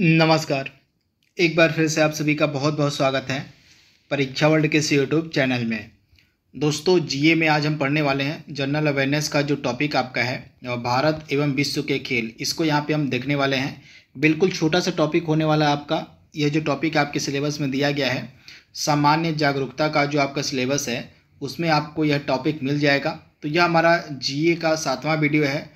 नमस्कार एक बार फिर से आप सभी का बहुत बहुत स्वागत है परीक्षा वर्ल्ड के यूट्यूब चैनल में दोस्तों जीए में आज हम पढ़ने वाले हैं जनरल अवेयरनेस का जो टॉपिक आपका है भारत एवं विश्व के खेल इसको यहाँ पे हम देखने वाले हैं बिल्कुल छोटा सा टॉपिक होने वाला है आपका यह जो टॉपिक आपके सिलेबस में दिया गया है सामान्य जागरूकता का जो आपका सिलेबस है उसमें आपको यह टॉपिक मिल जाएगा तो यह हमारा जी का सातवां वीडियो है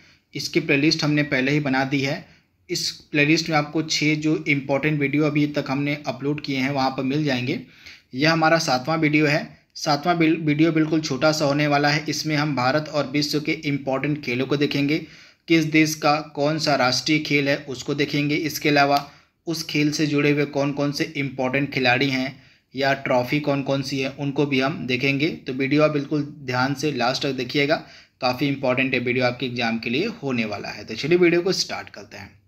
इसकी प्लेलिस्ट हमने पहले ही बना दी है इस प्लेलिस्ट में आपको छः जो इम्पोर्टेंट वीडियो अभी तक हमने अपलोड किए हैं वहाँ पर मिल जाएंगे यह हमारा सातवां वीडियो है सातवां वीडियो बिल्कुल छोटा सा होने वाला है इसमें हम भारत और विश्व के इम्पोर्टेंट खेलों को देखेंगे किस देश का कौन सा राष्ट्रीय खेल है उसको देखेंगे इसके अलावा उस खेल से जुड़े हुए कौन कौन से इम्पोर्टेंट खिलाड़ी हैं या ट्रॉफ़ी कौन कौन सी है उनको भी हम देखेंगे तो वीडियो आप बिल्कुल ध्यान से लास्ट तक देखिएगा काफ़ी इंपॉर्टेंट है वीडियो आपके एग्जाम के लिए होने वाला है तो चलिए वीडियो को स्टार्ट करते हैं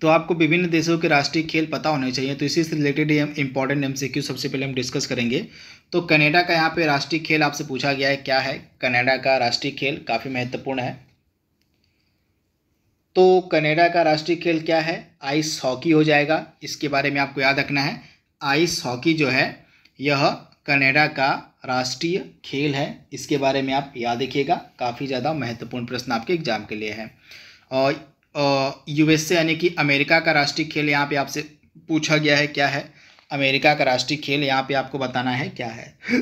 तो आपको विभिन्न देशों के राष्ट्रीय खेल पता होने चाहिए तो इसी से रिलेटेड हम इंपॉर्टेंट एम सबसे पहले हम डिस्कस करेंगे तो कनाडा का यहाँ पे राष्ट्रीय खेल आपसे पूछा गया है क्या है कनाडा का राष्ट्रीय खेल काफ़ी महत्वपूर्ण है तो कनाडा का राष्ट्रीय खेल क्या है आइस हॉकी हो जाएगा इसके बारे में आपको याद रखना है आइस हॉकी जो है यह कनाडा का राष्ट्रीय खेल है इसके बारे में आप याद रखिएगा काफ़ी ज़्यादा महत्वपूर्ण प्रश्न आपके एग्जाम के लिए है और यूएसए यानी कि अमेरिका का राष्ट्रीय खेल यहाँ पे आपसे पूछा गया है क्या है अमेरिका का राष्ट्रीय खेल यहाँ पे आपको बताना है क्या है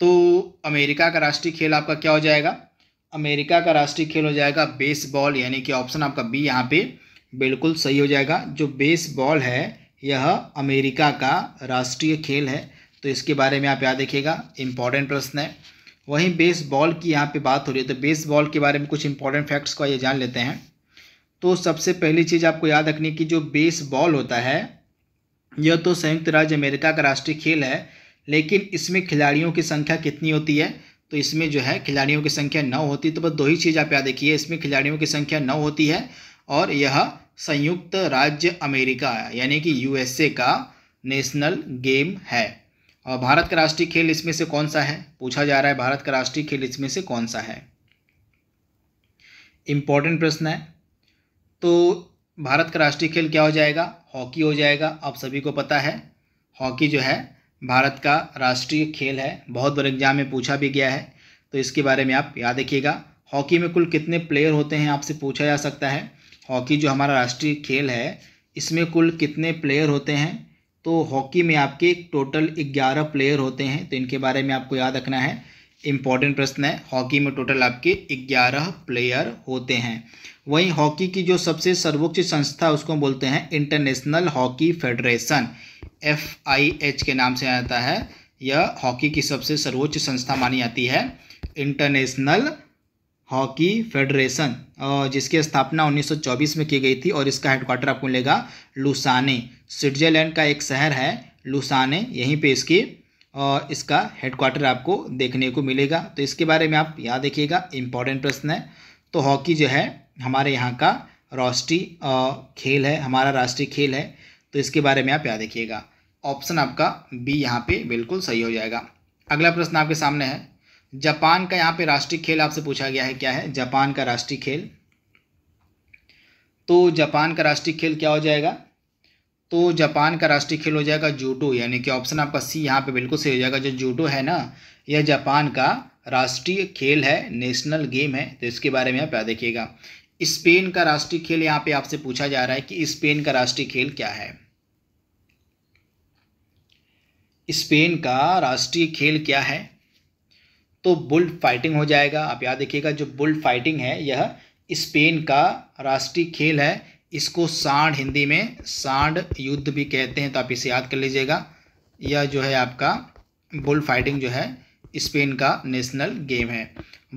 तो अमेरिका का राष्ट्रीय खेल आपका क्या हो जाएगा अमेरिका का राष्ट्रीय खेल हो जाएगा बेसबॉल यानी कि ऑप्शन आपका बी यहाँ पे बिल्कुल सही हो जाएगा जो बेसबॉल है यह अमेरिका का राष्ट्रीय खेल है तो इसके बारे में आप याद देखिएगा इम्पॉर्टेंट प्रश्न है वहीं बेसबॉल की यहाँ पे बात हो रही है तो बेसबॉल के बारे में कुछ इंपॉर्टेंट फैक्ट्स को ये जान लेते हैं तो सबसे पहली चीज़ आपको याद रखनी कि जो बेसबॉल होता है यह तो संयुक्त राज्य अमेरिका का राष्ट्रीय खेल है लेकिन इसमें खिलाड़ियों की संख्या कितनी होती है तो इसमें जो है खिलाड़ियों की संख्या नौ होती है तो बस दो ही चीज़ आप याद देखिए इसमें खिलाड़ियों की संख्या नौ होती है और यह संयुक्त राज्य अमेरिका यानी कि यूएसए का नेशनल गेम है भारत का राष्ट्रीय खेल इसमें से कौन सा है पूछा जा रहा है भारत का राष्ट्रीय खेल इसमें से कौन सा है इम्पॉर्टेंट प्रश्न है तो भारत का राष्ट्रीय खेल क्या हो जाएगा हॉकी हो जाएगा आप सभी को पता है हॉकी जो है भारत का राष्ट्रीय खेल है बहुत बड़े एग्जाम में पूछा भी गया है तो इसके बारे में आप याद रखिएगा हॉकी में कुल कितने प्लेयर होते हैं आपसे पूछा जा सकता है हॉकी जो हमारा राष्ट्रीय खेल है इसमें कुल कितने प्लेयर होते हैं तो हॉकी में आपके टोटल ग्यारह प्लेयर होते हैं तो इनके बारे में आपको याद रखना है इम्पॉर्टेंट प्रश्न है हॉकी में टोटल आपके ग्यारह प्लेयर होते हैं वहीं हॉकी की जो सबसे सर्वोच्च संस्था उसको बोलते हैं international hockey federation F I H के नाम से आता है यह हॉकी की सबसे सर्वोच्च संस्था मानी जाती है इंटरनेशनल हॉकी फेडरेशन जिसकी स्थापना 1924 में की गई थी और इसका हेडक्वार्टर आपको मिलेगा लुसाने स्विट्ज़रलैंड का एक शहर है लुसाने यहीं पे इसके और इसका हेडक्वार्टर आपको देखने को मिलेगा तो इसके बारे में आप याद देखिएगा इम्पॉर्टेंट प्रश्न है तो हॉकी जो है हमारे यहाँ का राष्ट्रीय खेल है हमारा राष्ट्रीय खेल है तो इसके बारे में आप याद रखिएगा ऑप्शन आपका बी यहाँ पे बिल्कुल सही हो जाएगा अगला प्रश्न आपके सामने है जापान का यहाँ पे राष्ट्रीय खेल आपसे पूछा गया है क्या है जापान का राष्ट्रीय खेल तो जापान का राष्ट्रीय खेल क्या हो जाएगा तो जापान का राष्ट्रीय खेल हो जाएगा जूडो यानी कि ऑप्शन आपका सी यहाँ पे बिल्कुल सही हो जाएगा जो जूडो है ना यह जापान का राष्ट्रीय खेल है नेशनल गेम है तो इसके बारे में आप याद देखिएगा स्पेन का राष्ट्रीय खेल यहाँ पे आपसे पूछा जा रहा है कि स्पेन का राष्ट्रीय खेल क्या है स्पेन का राष्ट्रीय खेल क्या है तो बुल फाइटिंग हो जाएगा आप याद देखिएगा जो बुल फाइटिंग है यह स्पेन का राष्ट्रीय खेल है इसको सांड हिंदी में सांड युद्ध भी कहते हैं तो आप इसे याद कर लीजिएगा यह जो है आपका बुल फाइटिंग जो है स्पेन का नेशनल गेम है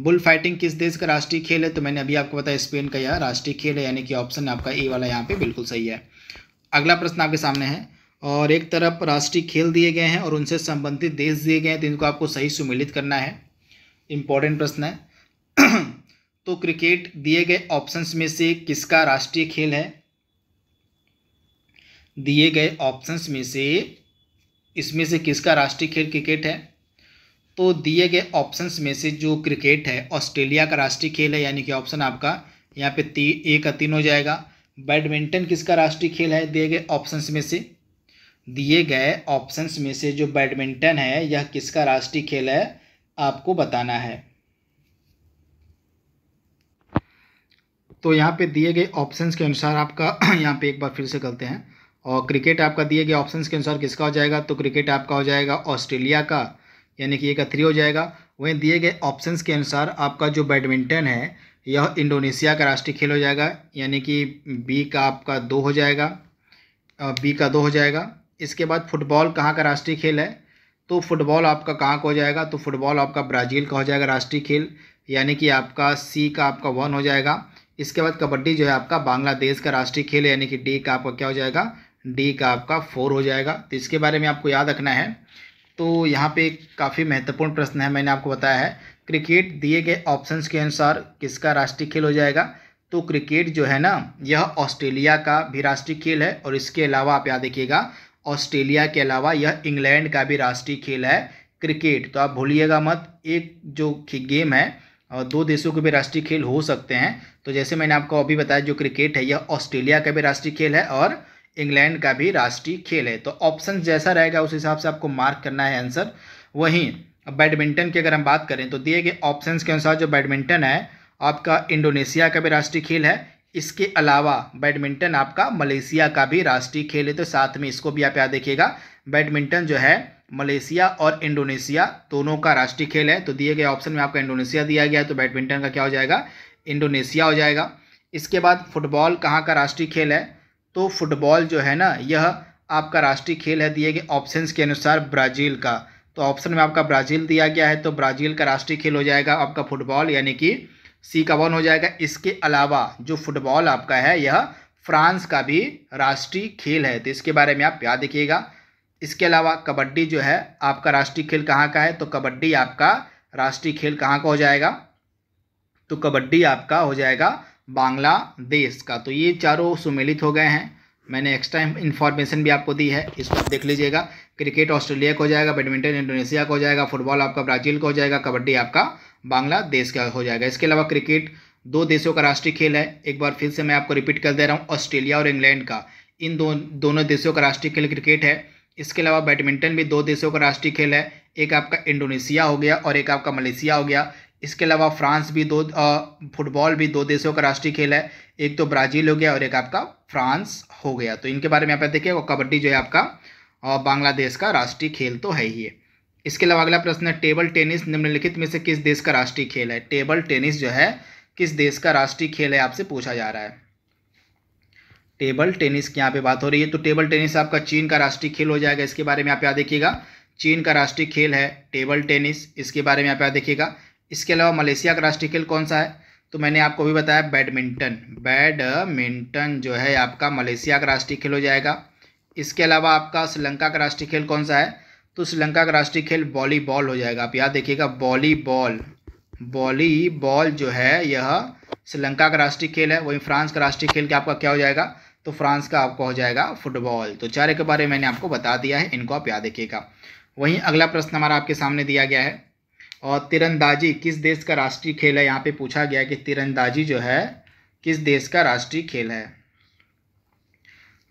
बुल फाइटिंग किस देश का राष्ट्रीय खेल है तो मैंने अभी आपको बताया स्पेन का यह राष्ट्रीय खेल है यानी कि ऑप्शन आपका ए वाला यहाँ पे बिल्कुल सही है अगला प्रश्न आपके सामने है और एक तरफ राष्ट्रीय खेल दिए गए हैं और उनसे संबंधित देश दिए गए हैं तो इनको आपको सही सुमिलित करना है इम्पॉर्टेंट प्रश्न है तो क्रिकेट दिए गए ऑप्शंस में से किसका राष्ट्रीय खेल है दिए गए ऑप्शंस में से इसमें से किसका राष्ट्रीय खेल क्रिकेट है तो दिए गए ऑप्शंस में से जो क्रिकेट है ऑस्ट्रेलिया का राष्ट्रीय खेल है यानी कि ऑप्शन आपका यहाँ पे ती ए का तीन हो जाएगा बैडमिंटन किसका राष्ट्रीय खेल है दिए गए ऑप्शंस में से दिए गए ऑप्शंस में से जो बैडमिंटन है यह किसका राष्ट्रीय खेल है आपको बताना है तो यहाँ पे दिए गए ऑप्शंस के अनुसार आपका यहाँ पे एक बार फिर से करते हैं और क्रिकेट आपका दिए गए ऑप्शंस के अनुसार किसका हो जाएगा तो क्रिकेट आपका हो जाएगा ऑस्ट्रेलिया का यानी कि एक का थ्री हो जाएगा वहीं दिए गए ऑप्शंस के अनुसार आपका जो बैडमिंटन है यह इंडोनेशिया का राष्ट्रीय खेल हो जाएगा यानी कि बी का आपका दो हो जाएगा बी का दो हो जाएगा इसके बाद फुटबॉल कहाँ का राष्ट्रीय खेल है तो फुटबॉल आपका कहाँ का हो जाएगा तो फुटबॉल आपका ब्राज़ील का हो जाएगा राष्ट्रीय खेल यानी कि आपका सी का आपका वन हो जाएगा इसके बाद कबड्डी जो है आपका बांग्लादेश का राष्ट्रीय खेल है यानी कि डी का आपका क्या हो जाएगा डी का आपका फोर हो जाएगा तो इसके बारे में आपको याद रखना है तो यहाँ पे काफ़ी महत्वपूर्ण प्रश्न है मैंने आपको बताया है क्रिकेट दिए गए ऑप्शन के अनुसार किसका राष्ट्रीय खेल हो जाएगा तो क्रिकेट जो है ना यह ऑस्ट्रेलिया का भी राष्ट्रीय खेल है और इसके अलावा आप याद देखिएगा ऑस्ट्रेलिया के अलावा यह इंग्लैंड का भी राष्ट्रीय खेल है क्रिकेट तो आप भूलिएगा मत एक जो गेम है दो देशों के भी राष्ट्रीय खेल हो सकते हैं तो जैसे मैंने आपको अभी बताया जो क्रिकेट है यह ऑस्ट्रेलिया का भी राष्ट्रीय खेल है और इंग्लैंड का भी राष्ट्रीय खेल है तो ऑप्शन जैसा रहेगा उस हिसाब से आपको मार्क करना है आंसर वहीं बैडमिंटन की अगर हम बात करें तो दिए गए ऑप्शंस के अनुसार जो बैडमिंटन है आपका इंडोनेशिया का भी राष्ट्रीय खेल है इसके अलावा बैडमिंटन आपका मलेशिया का भी राष्ट्रीय खेल है तो साथ में इसको भी आप याद देखिएगा बैडमिंटन जो है मलेशिया और इंडोनेशिया दोनों का राष्ट्रीय खेल है तो दिए गए ऑप्शन में आपका इंडोनेशिया दिया गया है तो बैडमिंटन का क्या हो जाएगा इंडोनेशिया हो जाएगा इसके बाद फुटबॉल कहाँ का राष्ट्रीय खेल है तो फुटबॉल जो है ना यह आपका राष्ट्रीय खेल है दिए गए ऑप्शंस के अनुसार ब्राज़ील का तो ऑप्शन में आपका ब्राज़ील दिया गया है तो ब्राज़ील का राष्ट्रीय खेल हो जाएगा आपका फुटबॉल यानी कि सी का वन हो जाएगा इसके अलावा जो फुटबॉल आपका है यह फ्रांस का भी राष्ट्रीय खेल है तो इसके बारे में आप याद रखिएगा इसके अलावा कबड्डी जो है आपका राष्ट्रीय खेल कहाँ का है तो कबड्डी आपका राष्ट्रीय खेल कहाँ का हो जाएगा तो कबड्डी आपका हो जाएगा बांग्लादेश का तो ये चारों सुमेलित हो गए हैं मैंने एक्स्ट्रा इन्फॉर्मेशन भी आपको दी है इसको आप देख लीजिएगा क्रिकेट ऑस्ट्रेलिया को हो जाएगा बैडमिंटन इंडोनेशिया को हो जाएगा फुटबॉल आपका ब्राज़ील को हो जाएगा कबड्डी आपका बांग्लादेश का हो जाएगा इसके अलावा क्रिकेट दो देशों का राष्ट्रीय खेल है एक बार फिर से मैं आपको रिपीट कर दे रहा हूँ ऑस्ट्रेलिया और इंग्लैंड का इन दो दोनों देशों का राष्ट्रीय खेल क्रिकेट है इसके अलावा बैडमिंटन भी दो देशों का राष्ट्रीय खेल है एक आपका इंडोनेशिया हो गया और एक आपका मलेशिया हो गया इसके अलावा फ्रांस भी दो फुटबॉल भी दो देशों का राष्ट्रीय खेल है एक तो ब्राज़ील हो गया और एक आपका फ्रांस हो गया तो इनके बारे में आप देखिए कबड्डी जो है आपका और बांग्लादेश का राष्ट्रीय खेल तो है ही है इसके अलावा अगला प्रश्न है टेबल टेनिस निम्नलिखित में से किस देश का राष्ट्रीय खेल है टेबल टेनिस जो है किस देश का राष्ट्रीय खेल है आपसे पूछा जा रहा है टेबल टेनिस की यहाँ पे बात हो रही है तो टेबल टेनिस आपका चीन का राष्ट्रीय खेल हो जाएगा इसके बारे में आप याद देखिएगा चीन का राष्ट्रीय खेल है टेबल टेनिस इसके बारे में आप याद देखिएगा इसके अलावा मलेशिया का राष्ट्रीय खेल कौन सा है तो मैंने आपको भी बताया बैडमिंटन बैडमिंटन जो है आपका मलेशिया का राष्ट्रीय खेल हो जाएगा इसके अलावा आपका श्रीलंका का राष्ट्रीय खेल कौन सा है तो श्रीलंका का राष्ट्रीय खेल वॉलीबॉल हो जाएगा आप याद देखिएगा वॉलीबॉल वॉलीबॉल जो है यह श्रीलंका का राष्ट्रीय खेल है वहीं फ्रांस का राष्ट्रीय खेल के आपका क्या हो जाएगा तो फ्रांस का आपका हो जाएगा फुटबॉल तो चारे के बारे में मैंने आपको बता दिया है इनको आप याद देखिएगा वहीं अगला प्रश्न हमारा आपके सामने दिया गया है और तिरंदाजी किस देश का राष्ट्रीय खेल है यहाँ पे पूछा गया कि तिरंदाजी जो है किस देश का राष्ट्रीय खेल है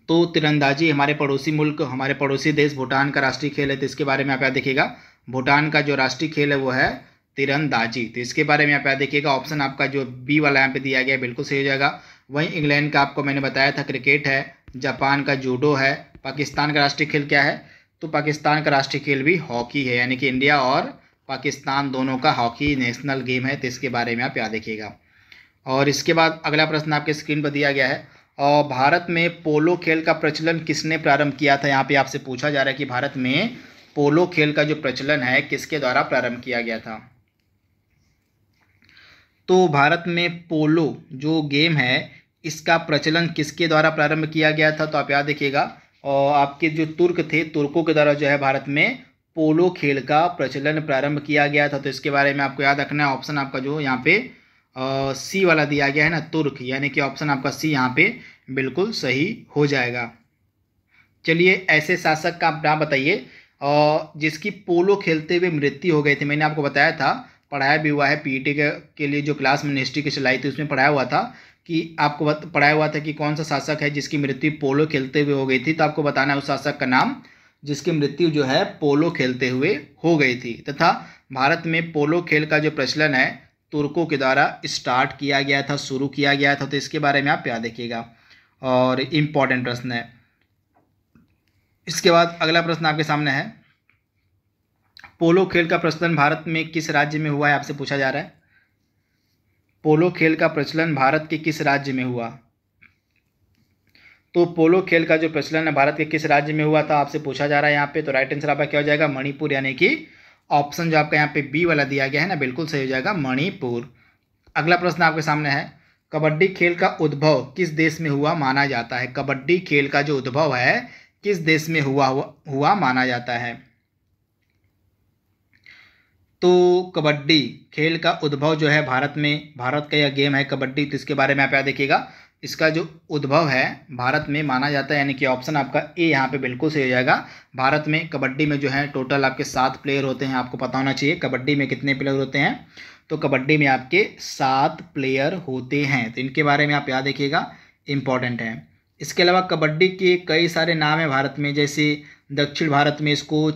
तो तिरंदाजी हमारे पड़ोसी मुल्क हमारे पड़ोसी देश भूटान का राष्ट्रीय खेल है तो इसके बारे में आप याद देखिएगा भूटान का जो राष्ट्रीय खेल है वो है तिरंदाजी तो इसके बारे में आप याद देखिएगा ऑप्शन आपका जो बी वाला यहाँ पे दिया गया है बिल्कुल सही हो जाएगा वहीं इंग्लैंड का आपको मैंने बताया था क्रिकेट है जापान का जूडो है पाकिस्तान का राष्ट्रीय खेल क्या है तो पाकिस्तान का राष्ट्रीय खेल भी हॉकी है यानी कि इंडिया और पाकिस्तान दोनों का हॉकी नेशनल गेम है तो इसके बारे में आप याद रखिएगा और इसके बाद अगला प्रश्न आपके स्क्रीन पर दिया गया है और भारत में पोलो खेल का प्रचलन किसने प्रारंभ किया था यहाँ पे आपसे पूछा जा रहा है कि भारत में पोलो खेल का जो प्रचलन है किसके द्वारा प्रारंभ किया गया था तो भारत में पोलो जो गेम है इसका प्रचलन किसके द्वारा प्रारंभ किया गया था तो आप याद देखिएगा और आपके जो तुर्क थे तुर्कों के द्वारा जो है भारत में पोलो खेल का प्रचलन प्रारंभ किया गया था तो इसके बारे में आपको याद रखना है ऑप्शन आपका जो यहाँ पे आ, सी वाला दिया गया है ना तुर्क यानी कि ऑप्शन आपका सी यहाँ पे बिल्कुल सही हो जाएगा चलिए ऐसे शासक का आप नाम बताइए जिसकी पोलो खेलते हुए मृत्यु हो गई थी मैंने आपको बताया था पढ़ाया भी हुआ है पीईटी e के, के लिए जो क्लास मैंने हिस्ट्री की सिलाई थी उसमें पढ़ाया हुआ था कि आपको पढ़ाया हुआ था कि कौन सा शासक है जिसकी मृत्यु पोलो खेलते हुए हो गई थी तो आपको बताना है उस शासक का नाम जिसकी मृत्यु जो है पोलो खेलते हुए हो गई थी तथा भारत में पोलो खेल का जो प्रचलन है तुर्कों के द्वारा स्टार्ट किया गया था शुरू किया गया था तो इसके बारे में आप याद देखिएगा और इम्पॉर्टेंट प्रश्न है इसके बाद अगला प्रश्न आपके सामने है पोलो खेल का प्रचलन भारत में किस राज्य में हुआ है आपसे पूछा जा रहा है पोलो खेल का प्रचलन भारत के किस राज्य में हुआ तो पोलो खेल का जो प्रचलन है भारत के किस राज्य में हुआ था आपसे पूछा जा रहा है यहाँ पे तो राइट आंसर आपका क्या हो जाएगा मणिपुर यानी कि ऑप्शन जो आपका यहाँ पे बी वाला दिया गया है ना बिल्कुल सही हो जाएगा मणिपुर अगला प्रश्न आपके सामने है कबड्डी खेल का उद्भव किस देश में हुआ माना जाता है कबड्डी खेल का जो उद्भव है किस देश में हुआ हुआ, हुआ माना जाता है तो कबड्डी खेल का उद्भव जो है भारत में भारत का यह गेम है कबड्डी तो इसके बारे में आप याद देखिएगा इसका जो उद्भव है भारत में माना जाता है यानी कि ऑप्शन आपका ए यहाँ पे बिल्कुल सही हो जाएगा भारत में कबड्डी में जो है टोटल आपके सात प्लेयर होते हैं आपको पता होना चाहिए कबड्डी में कितने प्लेयर होते हैं तो कबड्डी में आपके सात प्लेयर होते हैं तो इनके बारे में आप याद देखिएगा इम्पॉर्टेंट है इसके अलावा कबड्डी के कई सारे नाम हैं भारत में जैसे दक्षिण भारत में इसको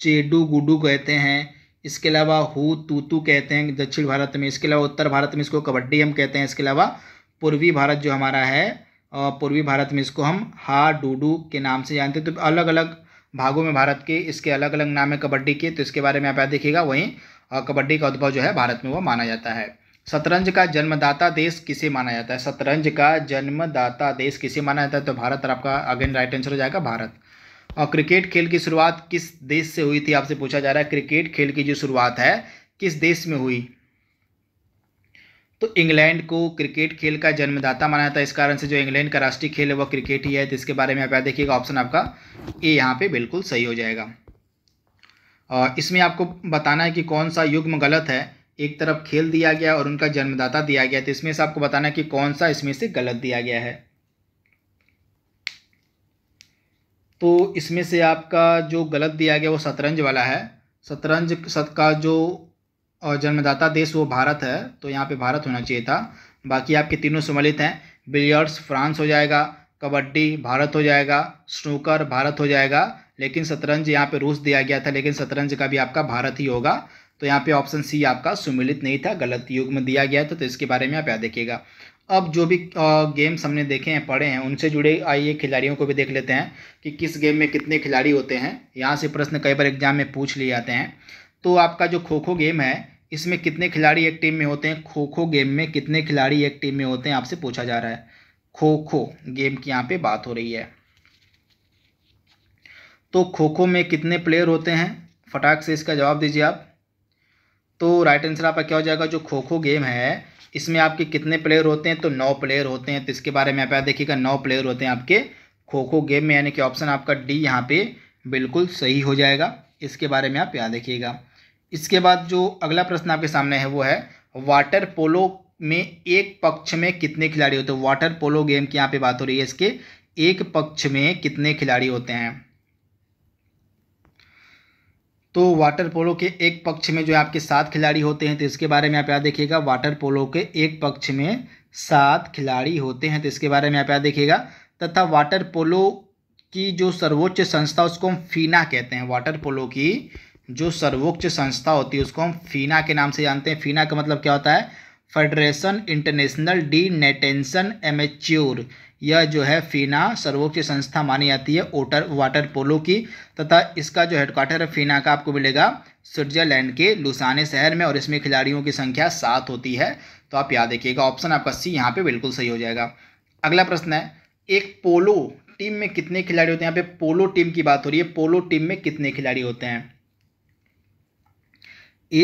चेडू गुडू कहते हैं इसके अलावा हु तूतू कहते हैं दक्षिण भारत में इसके अलावा उत्तर भारत में इसको कबड्डी हम कहते हैं इसके अलावा पूर्वी भारत जो हमारा है पूर्वी भारत में इसको हम हा डूडू के नाम से जानते हैं तो अलग अलग भागों में भारत के इसके अलग अलग नाम है कबड्डी के तो इसके बारे में आप याद देखिएगा वहीं कबड्डी का उद्भव जो है भारत में वो माना जाता है शतरंज का जन्मदाता देश किसे माना जाता है शतरंज का जन्मदाता देश किसे माना जाता है तो भारत और आपका अगेन राइट आंसर हो जाएगा भारत और क्रिकेट खेल की शुरुआत किस देश से हुई थी आपसे पूछा जा रहा है क्रिकेट खेल की जो शुरुआत है किस देश में हुई तो इंग्लैंड को क्रिकेट खेल का जन्मदाता माना जाता है इस कारण से जो इंग्लैंड का राष्ट्रीय खेल है वह क्रिकेट ही है तो इसके बारे में आप देखिएगा ऑप्शन आपका ए यहाँ पे बिल्कुल सही हो जाएगा और इसमें आपको बताना है कि कौन सा युग्म गलत है एक तरफ खेल दिया गया और उनका जन्मदाता दिया गया तो इसमें से आपको बताना है कि कौन सा इसमें से गलत दिया गया है तो इसमें से आपका जो गलत दिया गया वो शतरंज वाला है शतरंज सत का जो जन्मदाता देश वो भारत है तो यहाँ पे भारत होना चाहिए था बाकी आपके तीनों सम्मिलित हैं बिलियर्ड्स फ्रांस हो जाएगा कबड्डी भारत हो जाएगा स्नूकर भारत हो जाएगा लेकिन शतरंज यहाँ पे रूस दिया गया था लेकिन शतरंज का भी आपका भारत ही होगा तो यहाँ पे ऑप्शन सी आपका सुमिलित नहीं था गलत युग में दिया गया था तो इसके बारे में आप याद देखिएगा अब जो भी गेम्स हमने देखे हैं पढ़े हैं उनसे जुड़े आइए खिलाड़ियों को भी देख लेते हैं कि किस गेम में कितने खिलाड़ी होते हैं यहाँ से प्रश्न कई बार एग्जाम में पूछ लिए जाते हैं तो आपका जो खो खो गेम है इसमें कितने खिलाड़ी एक टीम में होते हैं खो खो गेम में कितने खिलाड़ी एक टीम में होते हैं आपसे पूछा जा रहा है खो खो गेम की यहाँ पे बात हो रही है तो खो खो में कितने प्लेयर होते हैं फटाक से इसका जवाब दीजिए आप तो राइट आंसर आपका क्या हो जाएगा जो खो खो गेम है इसमें आपके कितने प्लेयर होते हैं तो नौ प्लेयर होते हैं तो इसके बारे में आप देखिएगा नौ प्लेयर होते हैं आपके खो खो गेम में यानी कि ऑप्शन आपका डी यहाँ पे बिल्कुल सही हो जाएगा इसके बारे में आप याद देखिएगा इसके बाद जो अगला प्रश्न आपके सामने है वो है वाटर पोलो में एक पक्ष में कितने खिलाड़ी होते हैं वाटर पोलो गेम की यहाँ पे बात हो रही है इसके एक पक्ष में कितने खिलाड़ी होते हैं तो वाटर पोलो के एक पक्ष में जो आपके सात खिलाड़ी होते हैं तो इसके बारे में आप याद देखिएगा वाटर पोलो के एक पक्ष में सात खिलाड़ी होते हैं तो इसके बारे में आप याद देखिएगा तथा वाटर पोलो की जो सर्वोच्च संस्था उसको हम फीना कहते हैं वाटर पोलो की जो सर्वोच्च संस्था होती है उसको हम फीना के नाम से जानते हैं फीना का मतलब क्या होता है federation international de natation amateur यह जो है फीना सर्वोच्च संस्था मानी जाती है ओटर वाटर पोलो की तथा इसका जो हेडक्वार्टर है फीना का आपको मिलेगा स्विट्जरलैंड के लुसाने शहर में और इसमें खिलाड़ियों की संख्या सात होती है तो आप याद रखिएगा ऑप्शन आपका सी यहाँ पे बिल्कुल सही हो जाएगा अगला प्रश्न है एक पोलो टीम में कितने खिलाड़ी होते हैं यहाँ पे पोलो टीम की बात हो रही है पोलो टीम में कितने खिलाड़ी होते हैं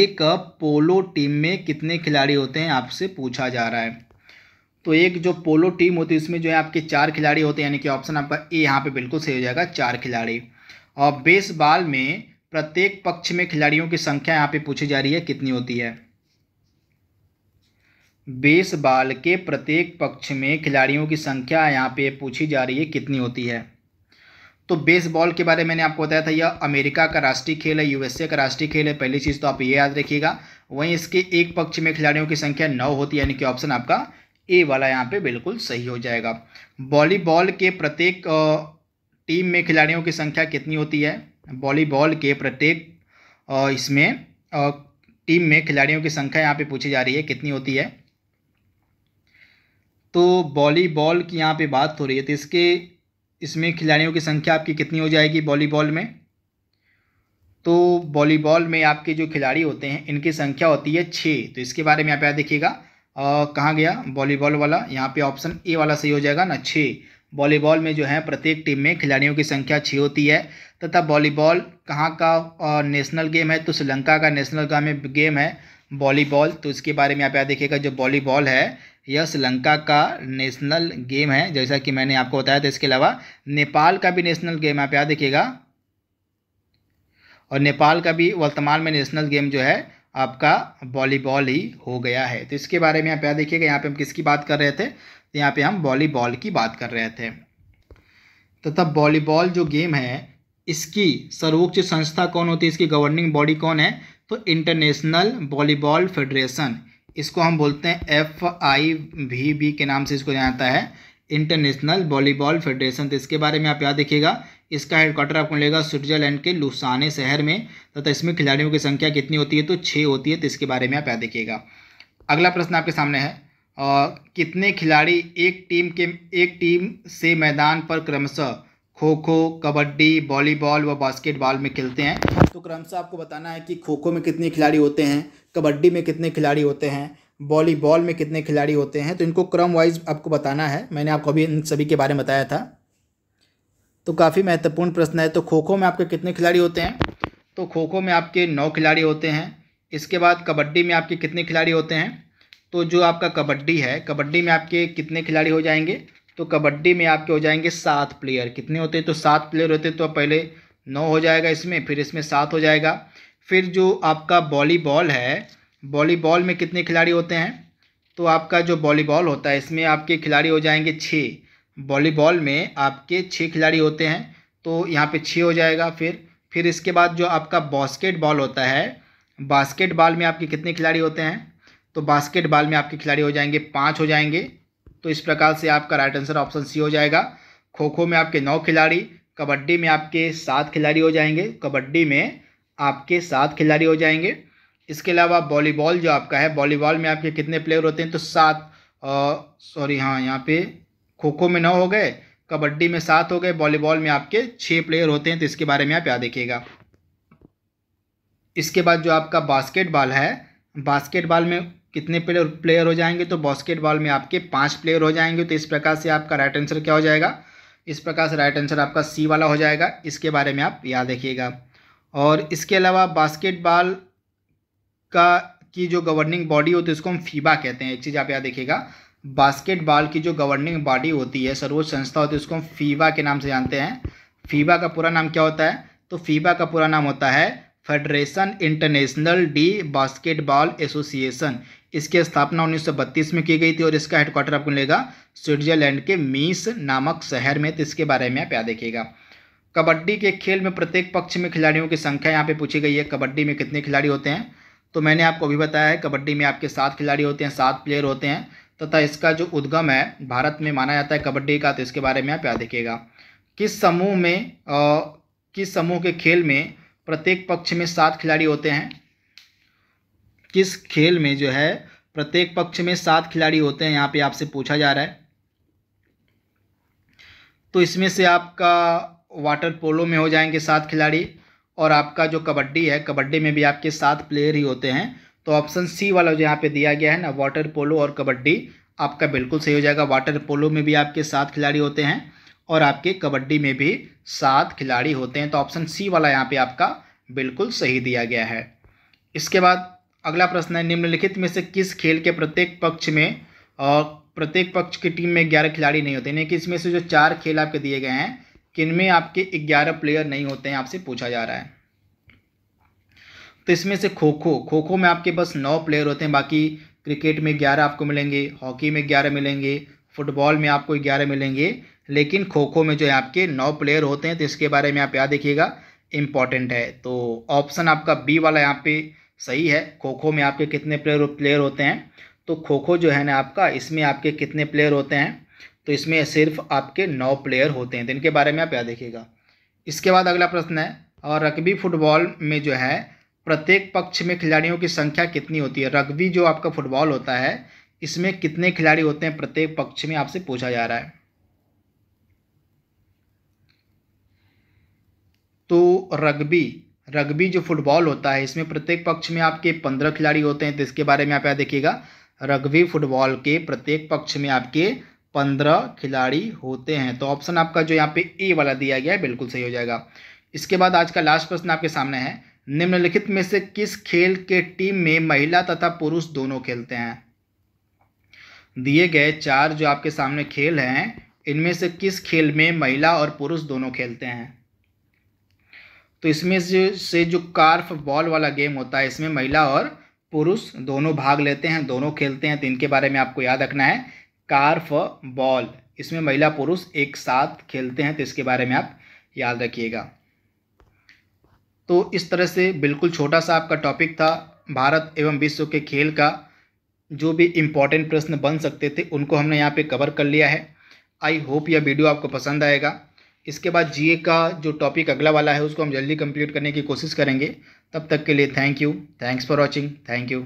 एक पोलो टीम में कितने खिलाड़ी होते हैं आपसे पूछा जा रहा है तो एक जो पोलो टीम होती है उसमें जो है आपके चार खिलाड़ी होते हैं यानी कि ऑप्शन आपका ए यहाँ पे बिल्कुल सही हो जाएगा चार खिलाड़ी और बेसबॉल में प्रत्येक पक्ष में खिलाड़ियों की संख्या यहाँ पे पूछी जा रही है कितनी होती है बेसबॉल के प्रत्येक पक्ष में खिलाड़ियों की संख्या यहाँ पे पूछी जा रही है कितनी होती है तो बेसबॉल के बारे में मैंने आपको बताया था यह अमेरिका का राष्ट्रीय खेल है यूएसए का राष्ट्रीय खेल है पहली चीज़ तो आप ये याद रखिएगा वहीं इसके एक पक्ष में खिलाड़ियों की संख्या नौ होती है यानी कि ऑप्शन आपका ए वाला यहाँ पे बिल्कुल सही हो जाएगा वॉलीबॉल के प्रत्येक टीम में खिलाड़ियों की संख्या कितनी होती है वॉलीबॉल के प्रत्येक इसमें टीम में खिलाड़ियों की संख्या यहाँ पे पूछी जा रही है कितनी होती है तो वॉलीबॉल की यहाँ पे बात हो रही है तो इसके इसमें खिलाड़ियों की संख्या आपकी कितनी हो जाएगी वॉलीबॉल में तो वॉलीबॉल में आपके जो खिलाड़ी होते हैं इनकी संख्या होती है छः तो इसके बारे में आप याद देखिएगा कहाँ गया वॉलीबॉल वाला यहाँ पे ऑप्शन ए वाला सही हो जाएगा ना छः वॉलीबॉल में जो है प्रत्येक टीम में खिलाड़ियों की संख्या छः होती है तथा वॉलीबॉल कहाँ का नेशनल गेम है तो श्रीलंका का नेशनल गेम है वॉलीबॉल तो इसके बारे में आप यहाँ देखिएगा जो वॉलीबॉल है यह श्रीलंका का नेशनल गेम है जैसा कि मैंने आपको बताया था इसके अलावा नेपाल का भी नेशनल गेम आप यहाँ देखिएगा और नेपाल का भी वर्तमान में नेशनल गेम जो है आपका वॉलीबॉल ही हो गया है तो इसके बारे में आप यहाँ देखिएगा यहाँ पे हम किसकी बात कर रहे थे तो यहाँ पे हम वॉलीबॉल की बात कर रहे थे तो तब वॉलीबॉल जो गेम है इसकी सर्वोच्च संस्था कौन होती है इसकी गवर्निंग बॉडी कौन है तो इंटरनेशनल वॉलीबॉल फेडरेशन इसको हम बोलते हैं एफ आई वी बी के नाम से इसको जानता है इंटरनेशनल वॉलीबॉल फेडरेशन तो इसके बारे में आप याद देखिएगा इसका हेडक्वार्टर आपको मिलेगा स्विट्जरलैंड के लुसाने शहर में तथा इसमें खिलाड़ियों की संख्या कितनी होती है तो छः होती है तो इसके बारे में आप याद देखिएगा अगला प्रश्न आपके सामने है आ, कितने खिलाड़ी एक टीम के एक टीम से मैदान पर क्रमशः खो खो कबड्डी वॉलीबॉल व बास्केटबॉल में खेलते हैं तो क्रमशः आपको बताना है कि खो खो में कितने खिलाड़ी होते हैं कबड्डी में कितने खिलाड़ी होते हैं वॉलीबॉल में कितने खिलाड़ी होते हैं तो इनको क्रम वाइज आपको बताना है मैंने आपको अभी इन सभी के बारे में बताया था तो काफ़ी महत्वपूर्ण प्रश्न है तो खो खो में आपके कितने खिलाड़ी होते हैं तो खो खो में आपके नौ खिलाड़ी होते हैं इसके बाद कबड्डी में आपके कितने खिलाड़ी होते हैं तो जो आपका कबड्डी है कबड्डी में आपके कितने खिलाड़ी हो जाएंगे तो कबड्डी में आपके हो जाएंगे सात प्लेयर कितने होते हैं तो सात प्लेयर होते तो पहले नौ हो जाएगा इसमें फिर इसमें सात हो जाएगा फिर जो आपका वॉलीबॉल है वॉलीबॉल में कितने खिलाड़ी होते हैं तो आपका जो वॉलीबॉल होता है इसमें आपके खिलाड़ी हो जाएंगे छः वॉलीबॉल में आपके छः खिलाड़ी होते हैं तो यहाँ पे छः हो जाएगा फिर फिर इसके बाद जो आपका बास्केट बॉल होता है बास्केट बॉल में आपके कितने खिलाड़ी होते हैं तो बास्केट बॉल में आपके खिलाड़ी हो जाएंगे पाँच हो जाएंगे तो इस प्रकार से आपका राइट आंसर ऑप्शन सी हो जाएगा खो खो में आपके नौ खिलाड़ी कबड्डी में आपके सात खिलाड़ी हो जाएंगे कबड्डी में आपके सात खिलाड़ी हो जाएंगे इसके अलावा वॉलीबॉल जो आपका है वॉलीबॉल में आपके कितने प्लेयर होते हैं तो सात सॉरी हाँ यहाँ पे खो खो में नौ हो गए कबड्डी में सात हो गए वॉलीबॉल में आपके छः प्लेयर होते हैं तो इसके बारे में आप याद देखिएगा इसके बाद जो आपका बास्केटबॉल है बास्केटबॉल में कितने प्लेयर प्लेयर हो जाएंगे तो बास्केटबॉल में आपके पांच प्लेयर हो जाएंगे तो इस प्रकार से आपका राइट आंसर क्या हो जाएगा इस प्रकार से राइट आंसर आपका सी वाला हो जाएगा इसके बारे में आप याद देखिएगा और इसके अलावा बास्केटबॉल का की जो गवर्निंग बॉडी होती है उसको हम फीबा कहते हैं एक चीज़ आप याद देखिएगा बास्केटबॉल की जो गवर्निंग बॉडी होती है सर्वोच्च संस्था होती है उसको हम फीबा के नाम से जानते हैं फीबा का पूरा नाम क्या होता है तो फीबा का पूरा नाम होता है federation international de basketball association इसकी स्थापना 1932 में की गई थी और इसका हेडक्वार्टर आपको मिलेगा स्विट्जरलैंड के मीस नामक शहर में तो इसके बारे में आप याद देखिएगा कबड्डी के खेल में प्रत्येक पक्ष में खिलाड़ियों की संख्या यहाँ पे पूछी गई है कबड्डी में कितने खिलाड़ी होते हैं तो मैंने आपको अभी बताया है कबड्डी में आपके सात खिलाड़ी होते हैं सात प्लेयर होते हैं तथा इसका जो उद्गम है भारत में माना जाता है कबड्डी का तो इसके बारे में आप याद देखिएगा किस समूह में आ, किस समूह के खेल में प्रत्येक पक्ष में सात खिलाड़ी होते हैं किस खेल में जो है प्रत्येक पक्ष में सात खिलाड़ी होते हैं यहाँ पे आपसे पूछा जा रहा है तो इसमें से आपका वाटर पोलो में हो जाएंगे सात खिलाड़ी और आपका जो कबड्डी है कबड्डी में भी आपके सात प्लेयर ही होते हैं तो ऑप्शन सी वाला जो यहाँ पे दिया गया है ना वाटर पोलो और कबड्डी आपका बिल्कुल सही हो जाएगा वाटर पोलो में भी आपके सात खिलाड़ी होते हैं और आपके कबड्डी में भी सात खिलाड़ी होते हैं तो ऑप्शन सी वाला यहाँ पे आपका बिल्कुल सही दिया गया है इसके बाद अगला प्रश्न है निम्नलिखित में से किस खेल के प्रत्येक पक्ष में और प्रत्येक पक्ष की टीम में ग्यारह खिलाड़ी नहीं होते यानी कि इसमें से जो चार खेल आपके दिए गए हैं किनमें आपके ग्यारह प्लेयर नहीं होते हैं आपसे पूछा जा रहा है तो इसमें से खो खो खो खो में आपके पास नौ प्लेयर होते हैं बाकी क्रिकेट में ग्यारह आपको मिलेंगे हॉकी में ग्यारह मिलेंगे फुटबॉल में आपको ग्यारह मिलेंगे लेकिन खो खो में जो है आपके नौ प्लेयर होते हैं तो इसके बारे में आप याद देखिएगा इम्पॉर्टेंट है तो ऑप्शन आपका बी वाला यहाँ पे सही है खो खो में आपके कितने प्लेयर प्लेयर होते हैं तो खो खो जो है ना आपका इसमें आपके कितने प्लेयर होते हैं तो इसमें सिर्फ आपके नौ प्लेयर होते हैं तो इनके बारे में आप याद देखिएगा इसके बाद अगला प्रश्न है और रकबी फुटबॉल में जो है प्रत्येक पक्ष में खिलाड़ियों की संख्या कितनी होती है रग्बी जो आपका फुटबॉल होता है इसमें कितने खिलाड़ी होते हैं प्रत्येक पक्ष में आपसे पूछा जा रहा है तो रग्बी रग्बी जो फुटबॉल होता है इसमें प्रत्येक पक्ष में आपके पंद्रह खिलाड़ी होते हैं तो इसके बारे में आप याद देखिएगा रग्बी फुटबॉल के प्रत्येक पक्ष में आपके पंद्रह खिलाड़ी होते हैं तो ऑप्शन आपका जो यहाँ पे ए वाला दिया गया है बिल्कुल सही हो जाएगा इसके बाद आज का लास्ट प्रश्न आपके सामने है निम्नलिखित में से किस खेल के टीम में महिला तथा पुरुष दोनों खेलते हैं दिए गए चार जो आपके सामने खेल हैं इनमें से किस खेल में महिला और पुरुष दोनों खेलते हैं तो इसमें से जो कार्फ बॉल वाला गेम होता है इसमें महिला और पुरुष दोनों भाग लेते हैं दोनों खेलते हैं तो इनके बारे में आपको याद रखना है कार्फ बॉल इसमें महिला पुरुष एक साथ खेलते हैं तो इसके बारे में आप याद रखिएगा तो इस तरह से बिल्कुल छोटा सा आपका टॉपिक था भारत एवं विश्व के खेल का जो भी इम्पोर्टेंट प्रश्न बन सकते थे उनको हमने यहाँ पे कवर कर लिया है आई होप यह वीडियो आपको पसंद आएगा इसके बाद जीए का जो टॉपिक अगला वाला है उसको हम जल्दी कंप्लीट करने की कोशिश करेंगे तब तक के लिए thank you thanks for watching thank you